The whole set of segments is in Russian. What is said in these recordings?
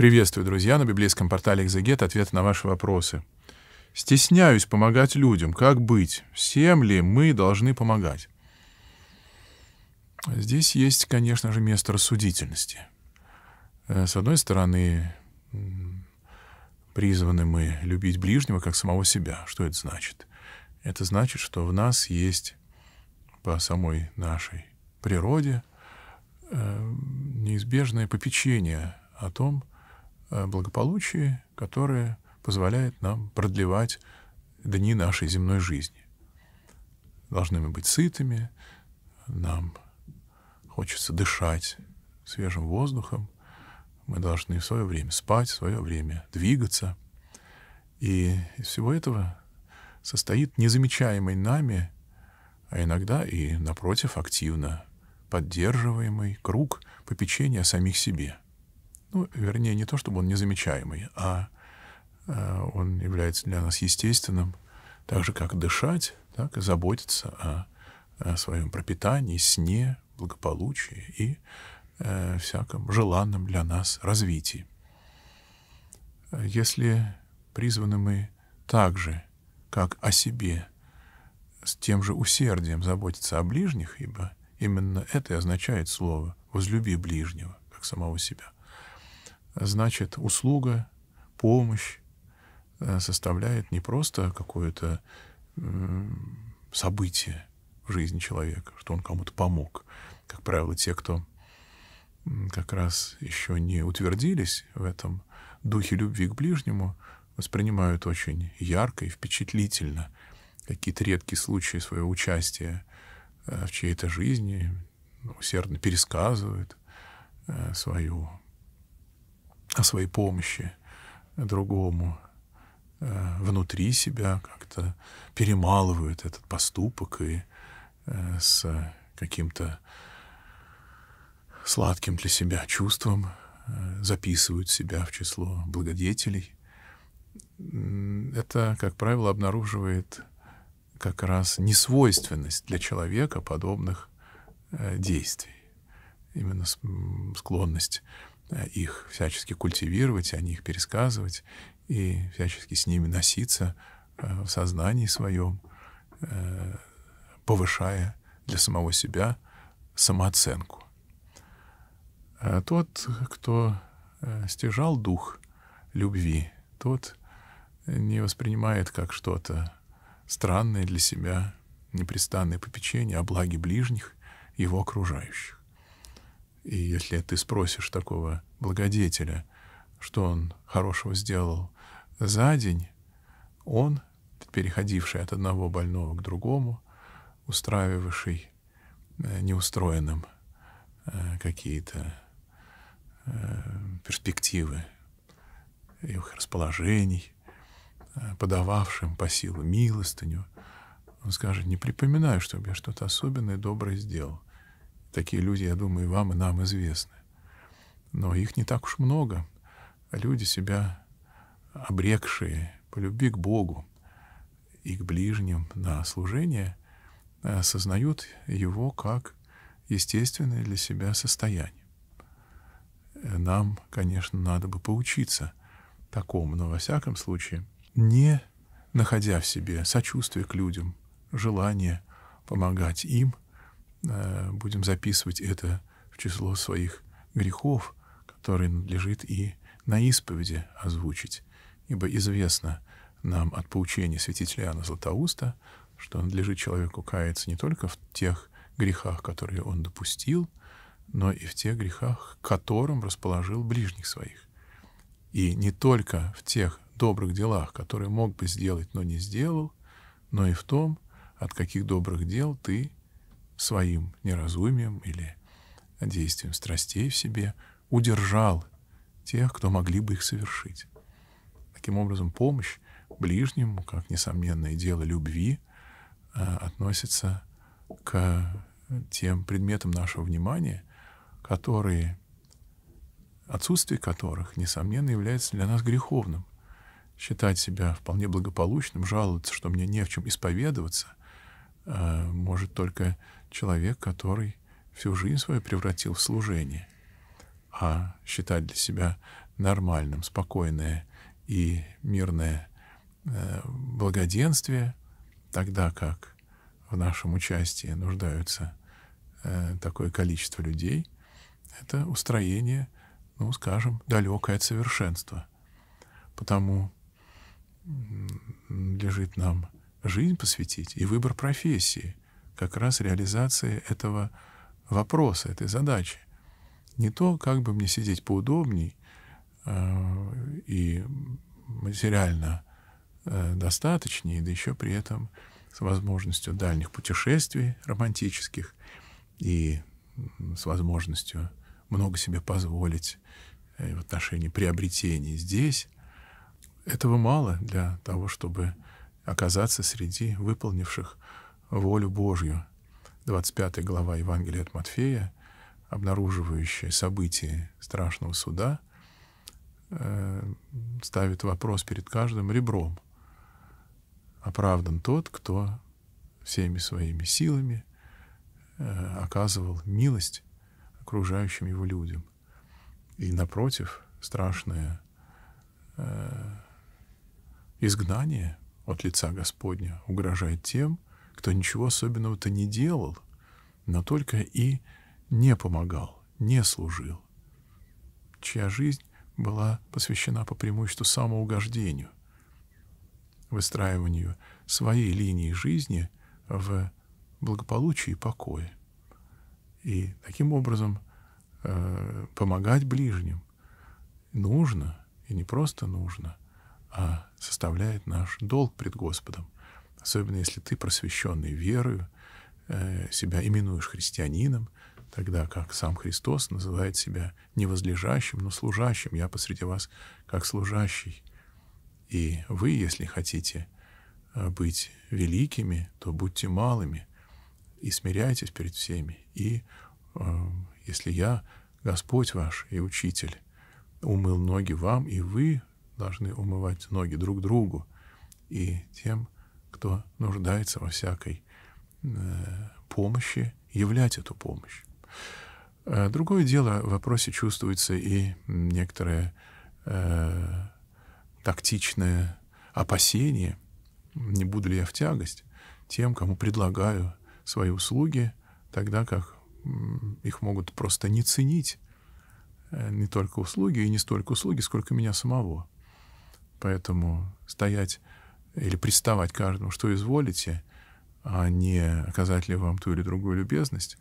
Приветствую, друзья, на библейском портале «Экзегет» ответ на ваши вопросы. Стесняюсь помогать людям. Как быть? Всем ли мы должны помогать? Здесь есть, конечно же, место рассудительности. Э, с одной стороны, призваны мы любить ближнего как самого себя. Что это значит? Это значит, что в нас есть по самой нашей природе э, неизбежное попечение о том, Э, благополучие, которое позволяет нам продлевать дни нашей земной жизни. Должны мы быть сытыми, нам хочется дышать свежим воздухом, мы должны в свое время спать, в свое время двигаться. И из всего этого состоит незамечаемый нами, а иногда и, напротив, активно поддерживаемый круг попечения о самих себе — ну, вернее, не то чтобы он незамечаемый, а э, он является для нас естественным, так же, как дышать, так и заботиться о, о своем пропитании, сне, благополучии и э, всяком желанном для нас развитии. Если призваны мы так же, как о себе, с тем же усердием заботиться о ближних, ибо именно это и означает слово «возлюби ближнего», как самого себя – значит, услуга, помощь э, составляет не просто какое-то событие в жизни человека, что он кому-то помог. Как правило, те, кто как раз еще не утвердились в этом духе любви к ближнему, воспринимают очень ярко и впечатлительно какие-то редкие случаи своего участия э, в чьей-то жизни, усердно пересказывают э, свою о своей помощи другому э, внутри себя как-то перемалывают этот поступок и э, с каким-то сладким для себя чувством э, записывают себя в число благодетелей. Это, как правило, обнаруживает как раз несвойственность для человека подобных действий. Именно склонность Э, их всячески культивировать, о них пересказывать и всячески с ними носиться э, в сознании своем, э, повышая для самого себя самооценку. Тот, кто стяжал дух любви, тот не воспринимает как что-то странное для себя непрестанное попечение о благе ближних, его окружающих. И если ты спросишь такого благодетеля, что он хорошего сделал за день, он, переходивший от одного больного к другому, устраивавший э, неустроенным э, какие-то э, перспективы их расположений, подававшим по силу милостыню, он скажет, не припоминаю, чтобы я что-то особенное доброе сделал. Такие люди, я думаю, и вам, и нам известны. Но их не так уж много. Люди себя обрекшие по любви к Богу и к ближним на служение, э, осознают его как естественное для себя состояние. Э, нам, конечно, надо бы поучиться такому, но во всяком случае, не находя в себе сочувствие к людям, желание помогать им, Э, будем записывать это в число своих грехов, которые надлежит и на исповеди озвучить, ибо известно нам от поучения святителя Иоанна Златоуста, что надлежит человеку каяться не только в тех грехах, которые он допустил, но и в тех грехах, к которым расположил ближних своих. И не только в тех добрых делах, которые мог бы сделать, но не сделал, но и в том, от каких добрых дел ты своим неразумием или действием страстей в себе удержал тех, кто могли бы их совершить. Таким образом, помощь ближнему, как несомненное дело любви, э, относится к тем предметам нашего внимания, которые, отсутствие которых, несомненно, является для нас греховным. Считать себя вполне благополучным, жаловаться, что мне не в чем исповедоваться, э, может только человек, который всю жизнь свою превратил в служение, а считать для себя нормальным, спокойное и мирное э, благоденствие, тогда как в нашем участии нуждаются э, такое количество людей, это устроение, ну, скажем, далекое от совершенства. Потому лежит нам жизнь посвятить и выбор профессии, как раз реализации этого вопроса, этой задачи. Не то, как бы мне сидеть поудобней э, и материально э, достаточнее, да еще при этом с возможностью дальних путешествий романтических и с возможностью много себе позволить э, в отношении приобретений здесь. Этого мало для того, чтобы оказаться среди выполнивших волю Божью. 25 глава Евангелия от Матфея, обнаруживающая события страшного суда, э, ставит вопрос перед каждым ребром. Оправдан тот, кто всеми своими силами э, оказывал милость окружающим его людям. И напротив, страшное э, изгнание от лица Господня угрожает тем, кто ничего особенного-то не делал, но только и не помогал, не служил, чья жизнь была посвящена по преимуществу самоугождению, выстраиванию своей линии жизни в благополучии и покое. И таким образом э, помогать ближним нужно, и не просто нужно, а составляет наш долг пред Господом — особенно если ты, просвещенный верою, э, себя именуешь христианином, тогда как сам Христос называет себя не возлежащим, но служащим. Я посреди вас как служащий. И вы, если хотите э, быть великими, то будьте малыми и смиряйтесь перед всеми. И э, если я, Господь ваш и Учитель, умыл ноги вам, и вы должны умывать ноги друг другу, и тем – кто нуждается во всякой э, помощи, являть эту помощь. Э, другое дело, в вопросе чувствуется и некоторое э, тактичное опасение, не буду ли я в тягость тем, кому предлагаю свои услуги, тогда как их могут просто не ценить, э, не только услуги, и не столько услуги, сколько меня самого. Поэтому стоять или приставать каждому, что изволите, а не оказать ли вам ту или другую любезность,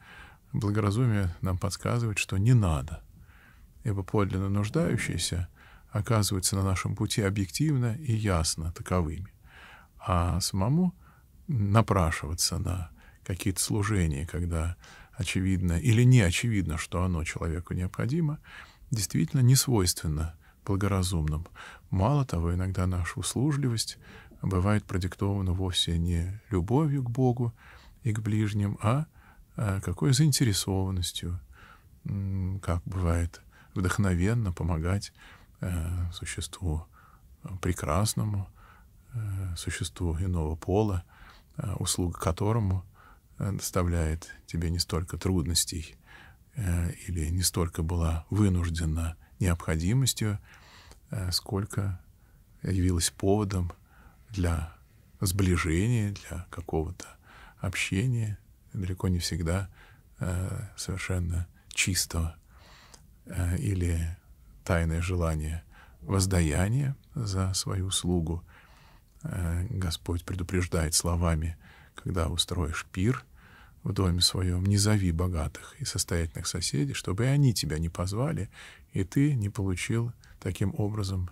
благоразумие нам подсказывает, что не надо, ибо подлинно нуждающиеся оказываются на нашем пути объективно и ясно таковыми. А самому напрашиваться на какие-то служения, когда очевидно или не очевидно, что оно человеку необходимо, действительно не свойственно благоразумным. Мало того, иногда наша услужливость бывает продиктовано вовсе не любовью к Богу и к ближним, а, а какой заинтересованностью, как бывает вдохновенно помогать э, существу прекрасному, э, существу иного пола, э, услуга которому доставляет тебе не столько трудностей или не столько была вынуждена необходимостью, сколько явилась поводом для сближения, для какого-то общения, далеко не всегда э, совершенно чистого, э, или тайное желание воздаяния за свою услугу. Э, Господь предупреждает словами, когда устроишь пир в доме своем, не зови богатых и состоятельных соседей, чтобы и они тебя не позвали, и ты не получил таким образом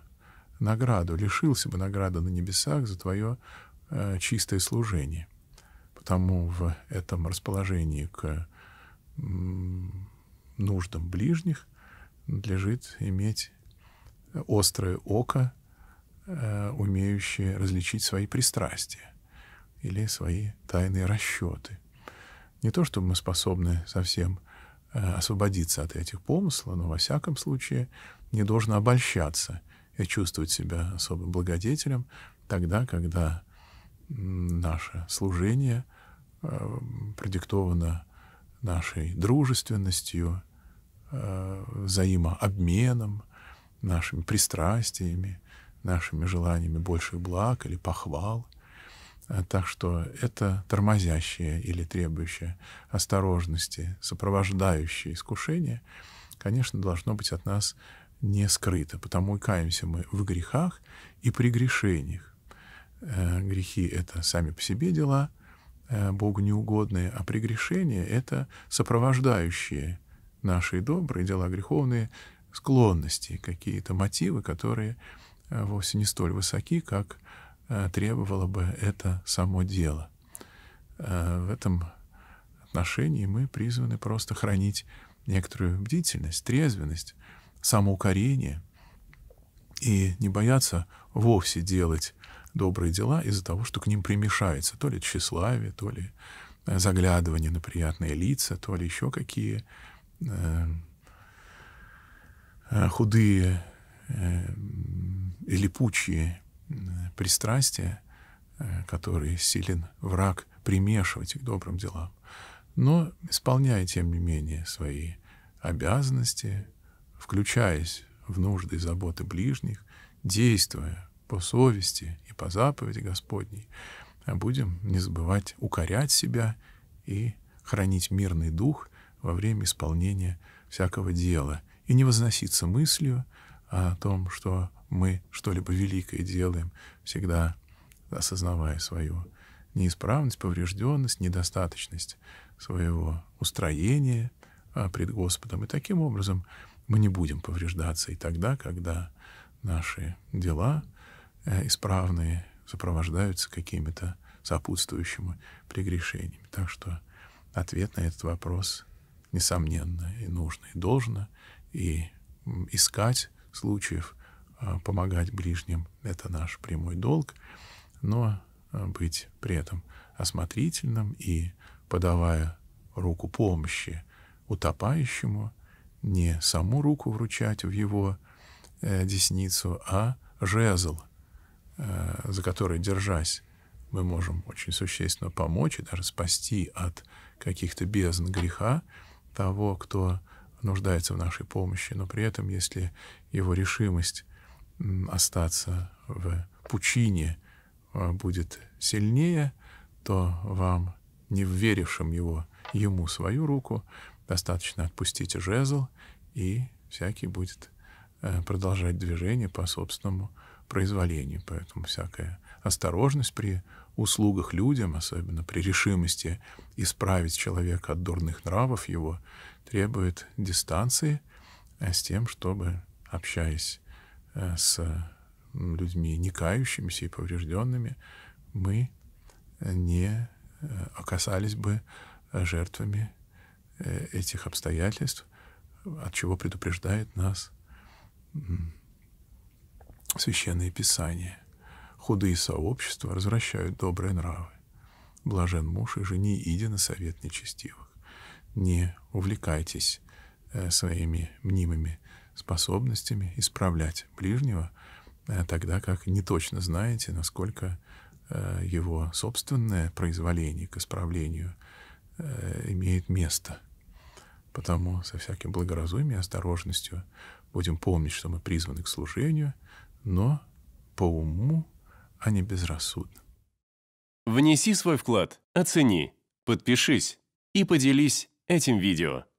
награду, лишился бы награды на небесах за твое э, чистое служение. Потому в этом расположении к м, нуждам ближних надлежит иметь острое око, э, умеющее различить свои пристрастия или свои тайные расчеты. Не то, чтобы мы способны совсем э, освободиться от этих помыслов, но во всяком случае не должно обольщаться – и чувствовать себя особо благодетелем тогда, когда наше служение э, продиктовано нашей дружественностью, э, взаимообменом, нашими пристрастиями, нашими желаниями больших благ или похвал. Э, так что это тормозящее или требующее осторожности, сопровождающее искушение, конечно, должно быть от нас не скрыто, потому и каемся мы в грехах и при грешениях. Э, грехи — это сами по себе дела, э, Богу неугодные, а прегрешения — это сопровождающие наши добрые дела греховные склонности, какие-то мотивы, которые э, вовсе не столь высоки, как требовало бы это само дело. В этом отношении мы призваны просто хранить некоторую бдительность, трезвенность, самоукорение и не бояться вовсе делать добрые дела из-за того, что к ним примешается то ли тщеславие, то ли э, заглядывание на приятные лица, то ли еще какие э, э, худые э, или пучие пристрастия, которые силен враг примешивать к добрым делам. Но исполняя, тем не менее, свои обязанности, включаясь в нужды и заботы ближних, действуя по совести и по заповеди Господней, а будем не забывать укорять себя и хранить мирный дух во время исполнения всякого дела и не возноситься мыслью о том, что мы что-либо великое делаем, всегда осознавая свою неисправность, поврежденность, недостаточность своего устроения а, пред Господом. И таким образом мы не будем повреждаться и тогда, когда наши дела э, исправные сопровождаются какими-то сопутствующими прегрешениями. Так что ответ на этот вопрос, несомненно, и нужно, и должно, и искать случаев, э, помогать ближним — это наш прямой долг, но э, быть при этом осмотрительным и, подавая руку помощи утопающему, не саму руку вручать в его э, десницу, а жезл, э, за который, держась, мы можем очень существенно помочь и даже спасти от каких-то бездн греха того, кто нуждается в нашей помощи, но при этом, если его решимость остаться в пучине э, будет сильнее, то вам, не вверившим его, ему свою руку, Достаточно отпустить жезл, и всякий будет э, продолжать движение по собственному произволению. Поэтому всякая осторожность при услугах людям, особенно при решимости исправить человека от дурных нравов его, требует дистанции э, с тем, чтобы, общаясь э, с людьми некающимися и поврежденными, мы не оказались бы жертвами Э, этих обстоятельств, от чего предупреждает нас Священное Писание. Худые сообщества развращают добрые нравы. Блажен муж и жени, иди на совет нечестивых. Не увлекайтесь э, своими мнимыми способностями исправлять ближнего, э, тогда как не точно знаете, насколько его собственное произволение к исправлению имеет место – Потому со всяким благоразумием и осторожностью будем помнить, что мы призваны к служению, но по уму, а не безрассудно. Внеси свой вклад, оцени, подпишись и поделись этим видео.